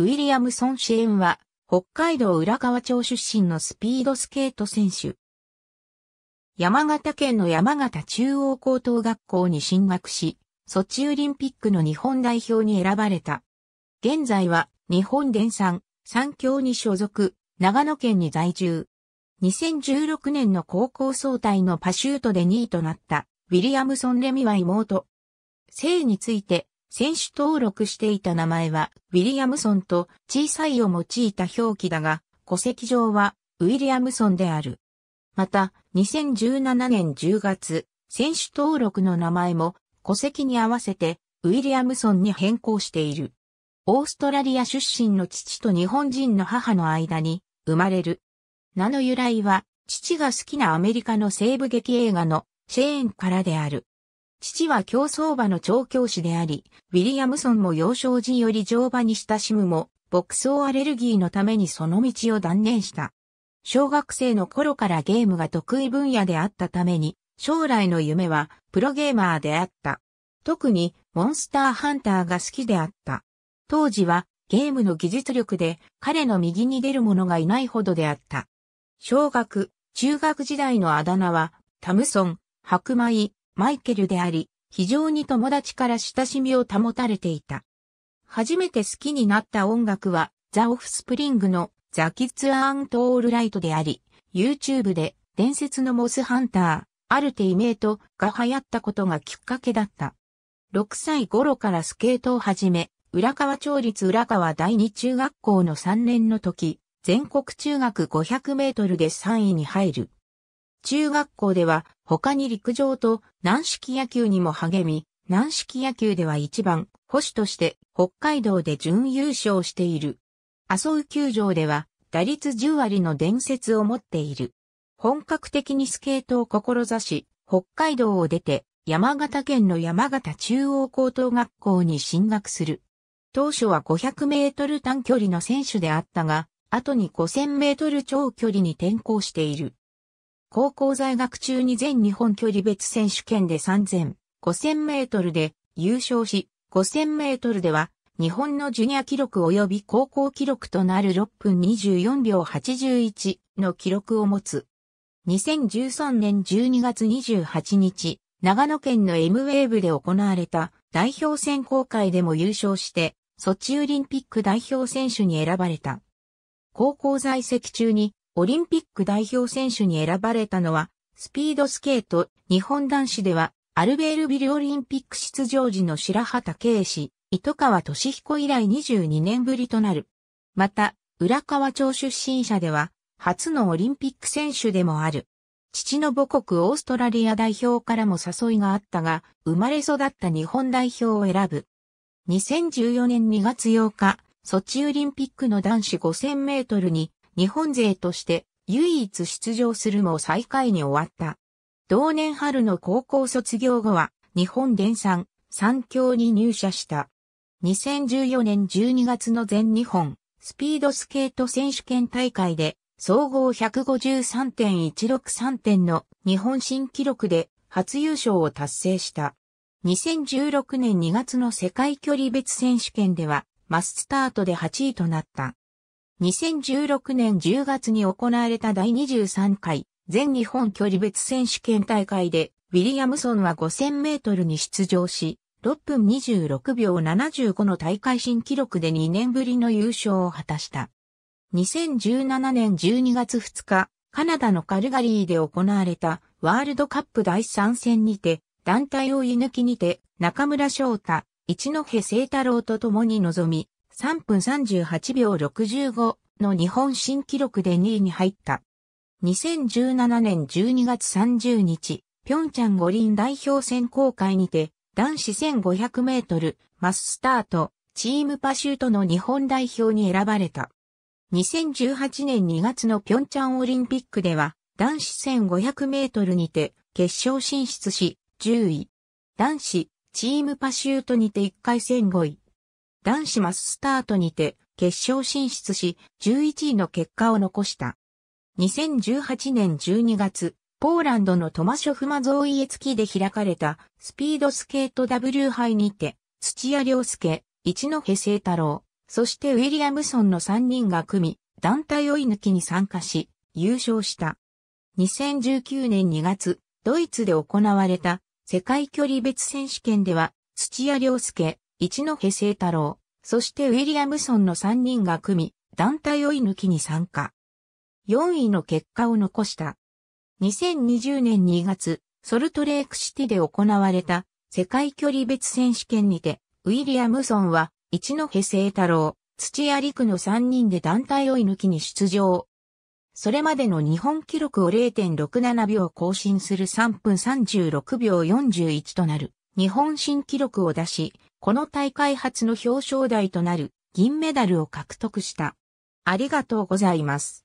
ウィリアムソン・シェーンは、北海道浦河町出身のスピードスケート選手。山形県の山形中央高等学校に進学し、ソチオリンピックの日本代表に選ばれた。現在は日本電産、三協に所属、長野県に在住。2016年の高校総体のパシュートで2位となった、ウィリアムソン・レミは妹。性について、選手登録していた名前はウィリアムソンと小さいを用いた表記だが、戸籍上はウィリアムソンである。また、2017年10月、選手登録の名前も戸籍に合わせてウィリアムソンに変更している。オーストラリア出身の父と日本人の母の間に生まれる。名の由来は、父が好きなアメリカの西部劇映画のシェーンからである。父は競走馬の調教師であり、ウィリアムソンも幼少時より乗馬に親しむも、牧草アレルギーのためにその道を断念した。小学生の頃からゲームが得意分野であったために、将来の夢はプロゲーマーであった。特にモンスターハンターが好きであった。当時はゲームの技術力で彼の右に出る者がいないほどであった。小学、中学時代のあだ名は、タムソン、白米、マイケルであり、非常に友達から親しみを保たれていた。初めて好きになった音楽は、ザ・オフスプリングのザ・キッズ・アント・オール・ライトであり、YouTube で伝説のモス・ハンター、アルテイメイトが流行ったことがきっかけだった。6歳頃からスケートを始め、浦河町立浦河第二中学校の3年の時、全国中学500メートルで3位に入る。中学校では他に陸上と軟式野球にも励み、軟式野球では一番、保守として北海道で準優勝している。麻生球場では打率10割の伝説を持っている。本格的にスケートを志し、北海道を出て山形県の山形中央高等学校に進学する。当初は500メートル短距離の選手であったが、後に5000メートル長距離に転向している。高校在学中に全日本距離別選手権で3000、5000メートルで優勝し、5000メートルでは日本のジュニア記録及び高校記録となる6分24秒81の記録を持つ。2013年12月28日、長野県の M ウェーブで行われた代表選考会でも優勝して、ソチオリンピック代表選手に選ばれた。高校在籍中にオリンピック代表選手に選ばれたのは、スピードスケート、日本男子では、アルベールビルオリンピック出場時の白畑圭氏、糸川俊彦以来22年ぶりとなる。また、浦河町出身者では、初のオリンピック選手でもある。父の母国オーストラリア代表からも誘いがあったが、生まれ育った日本代表を選ぶ。2014年2月8日、ソチオリンピックの男子5000メートルに日本勢として唯一出場するも最下位に終わった。同年春の高校卒業後は日本電産三強に入社した。2014年12月の全日本スピードスケート選手権大会で総合153.163点の日本新記録で初優勝を達成した。2016年2月の世界距離別選手権ではマススタートで8位となった。2016年10月に行われた第23回全日本距離別選手権大会で、ウィリアムソンは5000メートルに出場し、6分26秒75の大会新記録で2年ぶりの優勝を果たした。2017年12月2日、カナダのカルガリーで行われたワールドカップ第3戦にて、団体を射抜きにて中村翔太、一戸聖太郎と共に臨み、3分38秒65の日本新記録で2位に入った。2017年12月30日、ピョンチャン五輪代表選考会にて、男子1500メートル、マススタート、チームパシュートの日本代表に選ばれた。2018年2月のピョンチャンオリンピックでは、男子1500メートルにて、決勝進出し、10位。男子、チームパシュートにて1回戦5位。男子マススタートにて決勝進出し、11位の結果を残した。2018年12月、ポーランドのトマショフマゾーイエツキで開かれたスピードスケート W 杯にて、土屋良介、一野平聖太郎、そしてウィリアムソンの3人が組み、団体追い抜きに参加し、優勝した。2019年2月、ドイツで行われた世界距離別選手権では、土屋良介、一戸聖太郎、そしてウィリアムソンの3人が組み、団体追い抜きに参加。4位の結果を残した。2020年2月、ソルトレークシティで行われた世界距離別選手権にて、ウィリアムソンは、一戸聖太郎、土屋陸の3人で団体追い抜きに出場。それまでの日本記録を0.67秒更新する3分36秒41となる。日本新記録を出し、この大会初の表彰台となる銀メダルを獲得した。ありがとうございます。